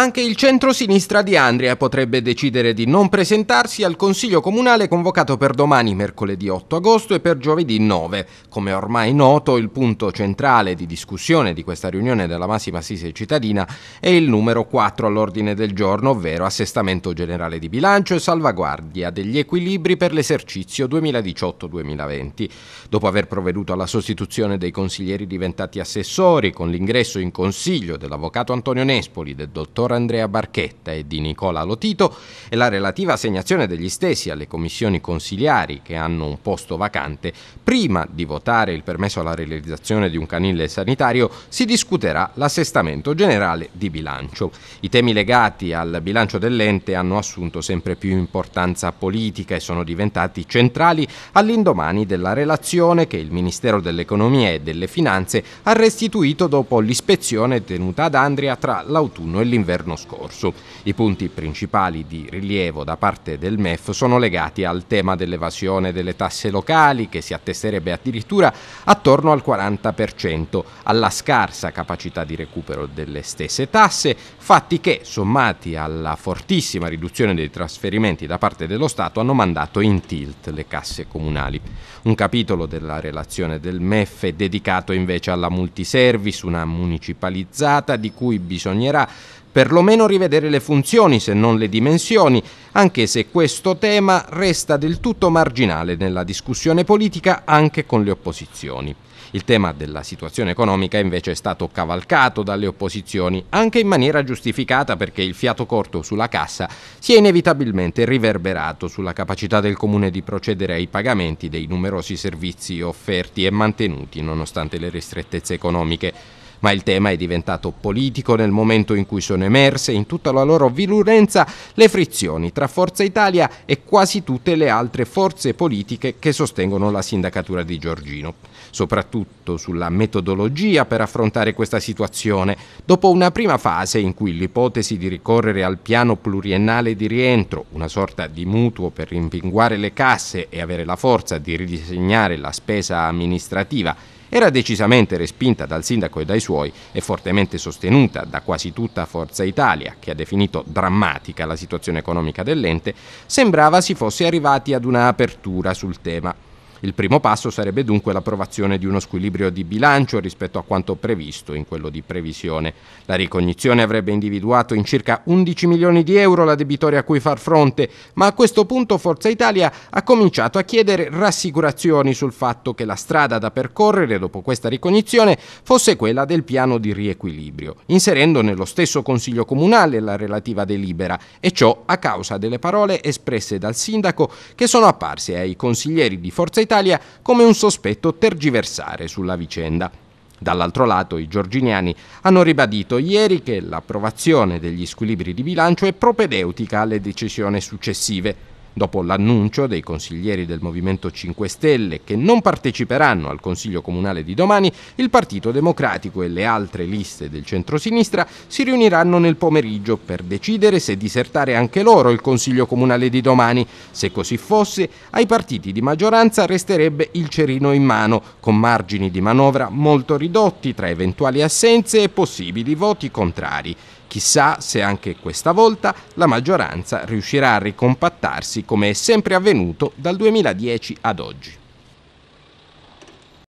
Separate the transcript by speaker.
Speaker 1: Anche il centro-sinistra di Andria potrebbe decidere di non presentarsi al Consiglio Comunale convocato per domani mercoledì 8 agosto e per giovedì 9. Come ormai noto, il punto centrale di discussione di questa riunione della massima assise cittadina è il numero 4 all'ordine del giorno, ovvero assestamento generale di bilancio e salvaguardia degli equilibri per l'esercizio 2018-2020. Dopo aver provveduto alla sostituzione dei consiglieri diventati assessori con l'ingresso in consiglio dell'avvocato Antonio Nespoli, del dottor Andrea Barchetta e di Nicola Lotito e la relativa assegnazione degli stessi alle commissioni consiliari che hanno un posto vacante, prima di votare il permesso alla realizzazione di un canile sanitario si discuterà l'assestamento generale di bilancio. I temi legati al bilancio dell'ente hanno assunto sempre più importanza politica e sono diventati centrali all'indomani della relazione che il Ministero dell'Economia e delle Finanze ha restituito dopo l'ispezione tenuta ad Andria tra l'autunno e l'inverno dell'inverno scorso. I punti principali di rilievo da parte del MEF sono legati al tema dell'evasione delle tasse locali, che si attesterebbe addirittura attorno al 40%, alla scarsa capacità di recupero delle stesse tasse, fatti che, sommati alla fortissima riduzione dei trasferimenti da parte dello Stato, hanno mandato in tilt le casse comunali. Un capitolo della relazione del MEF è dedicato invece alla multiservice, una municipalizzata di cui bisognerà perlomeno rivedere le funzioni se non le dimensioni, anche se questo tema resta del tutto marginale nella discussione politica anche con le opposizioni. Il tema della situazione economica invece è stato cavalcato dalle opposizioni, anche in maniera giustificata perché il fiato corto sulla cassa si è inevitabilmente riverberato sulla capacità del Comune di procedere ai pagamenti dei numerosi servizi offerti e mantenuti nonostante le ristrettezze economiche. Ma il tema è diventato politico nel momento in cui sono emerse in tutta la loro virulenza le frizioni tra Forza Italia e quasi tutte le altre forze politiche che sostengono la sindacatura di Giorgino, soprattutto sulla metodologia per affrontare questa situazione, dopo una prima fase in cui l'ipotesi di ricorrere al piano pluriennale di rientro, una sorta di mutuo per rimpinguare le casse e avere la forza di ridisegnare la spesa amministrativa era decisamente respinta dal sindaco e dai suoi e fortemente sostenuta da quasi tutta Forza Italia, che ha definito drammatica la situazione economica dell'ente, sembrava si fosse arrivati ad una apertura sul tema. Il primo passo sarebbe dunque l'approvazione di uno squilibrio di bilancio rispetto a quanto previsto in quello di previsione. La ricognizione avrebbe individuato in circa 11 milioni di euro la debitoria a cui far fronte, ma a questo punto Forza Italia ha cominciato a chiedere rassicurazioni sul fatto che la strada da percorrere dopo questa ricognizione fosse quella del piano di riequilibrio, inserendo nello stesso Consiglio Comunale la relativa delibera, e ciò a causa delle parole espresse dal sindaco che sono apparse ai consiglieri di Forza Italia Italia come un sospetto tergiversare sulla vicenda. Dall'altro lato i giorginiani hanno ribadito ieri che l'approvazione degli squilibri di bilancio è propedeutica alle decisioni successive dopo l'annuncio dei consiglieri del Movimento 5 Stelle che non parteciperanno al Consiglio Comunale di domani, il Partito Democratico e le altre liste del centrosinistra si riuniranno nel pomeriggio per decidere se disertare anche loro il Consiglio Comunale di domani. Se così fosse, ai partiti di maggioranza resterebbe il cerino in mano, con margini di manovra molto ridotti tra eventuali assenze e possibili voti contrari. Chissà se anche questa volta la maggioranza riuscirà a ricompattarsi come è sempre avvenuto dal 2010 ad oggi.